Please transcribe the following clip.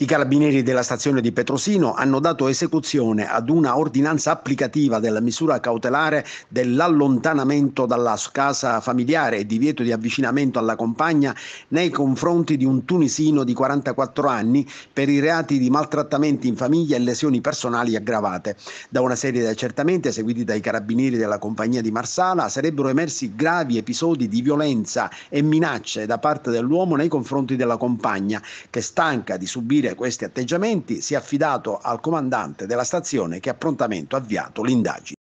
I carabinieri della stazione di Petrosino hanno dato esecuzione ad una ordinanza applicativa della misura cautelare dell'allontanamento dalla casa familiare e divieto di avvicinamento alla compagna nei confronti di un tunisino di 44 anni per i reati di maltrattamenti in famiglia e lesioni personali aggravate. Da una serie di accertamenti eseguiti dai carabinieri della compagnia di Marsala sarebbero emersi gravi episodi di violenza e minacce da parte dell'uomo nei confronti della compagna che stanca di subire gestire questi atteggiamenti si è affidato al comandante della stazione che ha prontamente avviato l'indagine.